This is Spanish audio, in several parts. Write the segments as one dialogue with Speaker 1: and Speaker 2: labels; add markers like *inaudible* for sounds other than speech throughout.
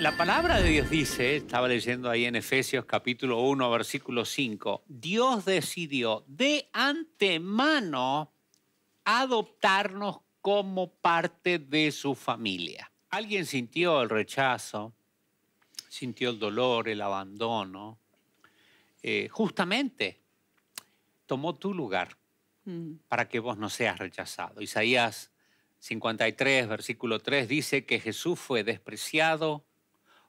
Speaker 1: la palabra de Dios dice, estaba leyendo ahí en Efesios capítulo 1, versículo 5, Dios decidió de antemano adoptarnos como parte de su familia. Alguien sintió el rechazo, sintió el dolor, el abandono. Eh, justamente tomó tu lugar mm. para que vos no seas rechazado. Isaías 53, versículo 3 dice que Jesús fue despreciado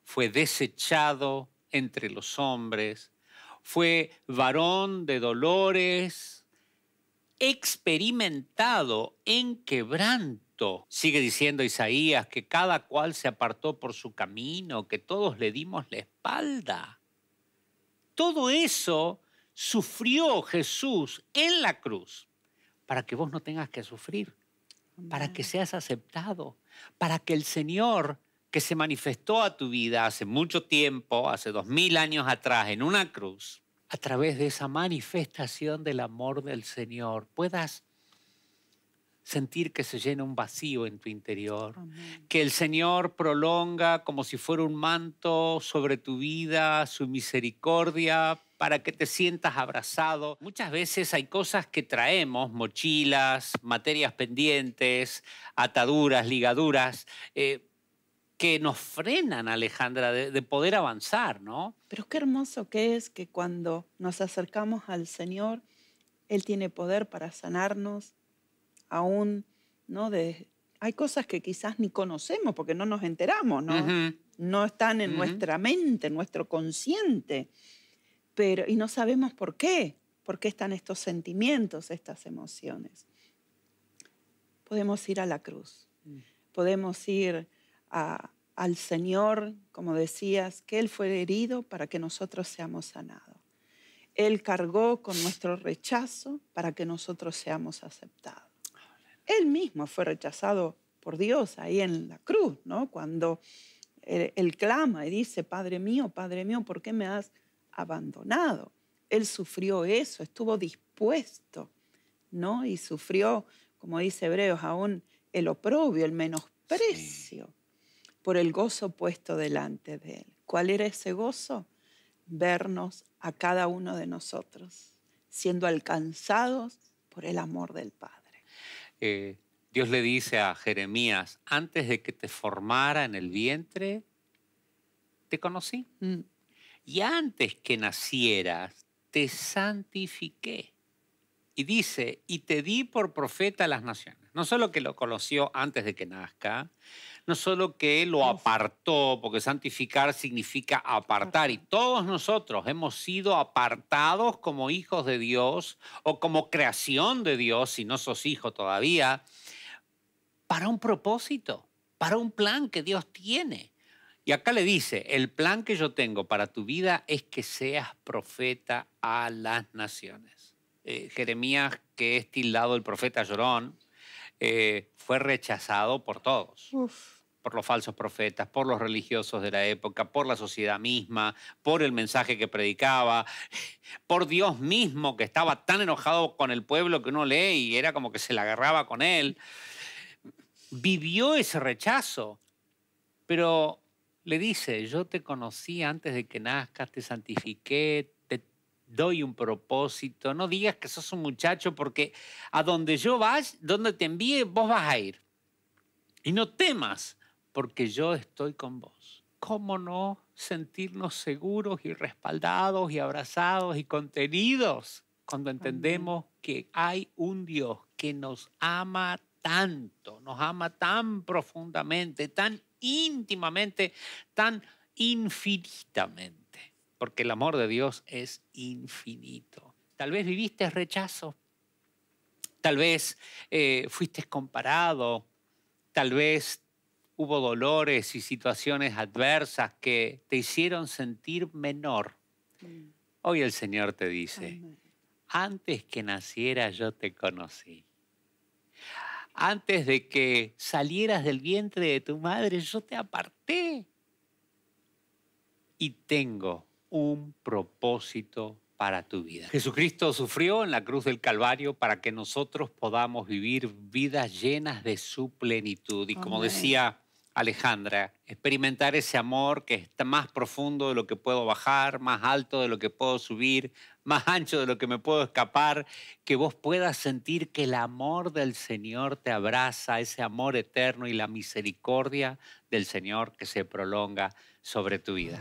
Speaker 1: fue desechado entre los hombres, fue varón de dolores, experimentado en quebranto. Sigue diciendo Isaías que cada cual se apartó por su camino, que todos le dimos la espalda. Todo eso sufrió Jesús en la cruz para que vos no tengas que sufrir, para que seas aceptado, para que el Señor que se manifestó a tu vida hace mucho tiempo, hace dos mil años atrás, en una cruz, a través de esa manifestación del amor del Señor, puedas sentir que se llena un vacío en tu interior, que el Señor prolonga como si fuera un manto sobre tu vida, su misericordia, para que te sientas abrazado. Muchas veces hay cosas que traemos, mochilas, materias pendientes, ataduras, ligaduras. Eh, que nos frenan, Alejandra, de, poder avanzar,
Speaker 2: ¿no? Pero qué hermoso que es que cuando nos acercamos al Señor, Él tiene poder para sanarnos, aún, ¿no? De, hay cosas que quizás ni conocemos porque no nos enteramos, ¿no? No están en nuestra mente, en nuestro consciente, pero, y no sabemos por qué, por qué están estos sentimientos, estas emociones. Podemos ir a la cruz, mm. podemos ir al Señor, como decías, que Él fue herido para que nosotros seamos sanados. Él cargó con nuestro rechazo para que nosotros seamos aceptados. Él mismo fue rechazado por Dios ahí en la cruz, ¿no? Cuando él, clama y dice, Padre mío, Padre mío, ¿por qué me has abandonado? Él sufrió eso, estuvo dispuesto, ¿no? Y sufrió, como dice Hebreos, aún el oprobio, el menosprecio por el gozo puesto delante de Él. ¿Cuál era ese gozo? Vernos a cada uno de nosotros, siendo alcanzados por el amor del Padre.
Speaker 1: Eh, Dios le dice a Jeremías, antes de que te formara en el vientre, te conocí. Mm. Y antes que nacieras, te santifiqué. Y dice, y te di por profeta a las naciones. No solo que lo conoció antes de que nazca, no solo que lo apartó, porque santificar significa apartar, y todos nosotros hemos sido apartados como hijos de Dios o como creación de Dios, si no sos hijo todavía, para un propósito, para un plan que Dios tiene. Y acá le dice, el plan que yo tengo para tu vida es que seas profeta a las naciones. Eh, Jeremías, que es tildado el profeta llorón, eh, fue rechazado por todos por los falsos profetas, por los religiosos de la época, por la sociedad misma, por el mensaje que predicaba, *laughs* por Dios mismo que estaba tan enojado con el pueblo que uno lee y era como que se la agarraba con él. Vivió ese rechazo, pero le dice, yo te conocí antes de que nazcas, te santifiqué, te doy un propósito, no digas que sos un muchacho porque a donde yo vas, donde te envíe, vos vas a ir. Y no temas, porque yo estoy con vos. ¿Cómo no sentirnos seguros y respaldados y abrazados y contenidos cuando entendemos que hay un Dios que nos ama tanto, nos ama tan profundamente, tan íntimamente, tan infinitamente? Porque el amor de Dios es infinito. Tal vez viviste rechazo, tal vez eh, fuiste comparado, tal vez hubo dolores y situaciones adversas que te hicieron sentir menor. Mm. Hoy el Señor te dice, antes que naciera yo te conocí. Antes de que salieras del vientre de tu madre, yo te aparté. Y tengo un propósito para tu vida. Jesucristo sufrió en la cruz del Calvario para que nosotros podamos vivir vidas llenas de su plenitud. Y como decía Alejandra, experimentar ese amor que está más profundo de lo que puedo bajar, más alto de lo que puedo subir, más ancho de lo que me puedo escapar, que vos puedas sentir que el amor del Señor te abraza, ese amor eterno y la misericordia del Señor que se prolonga sobre tu vida.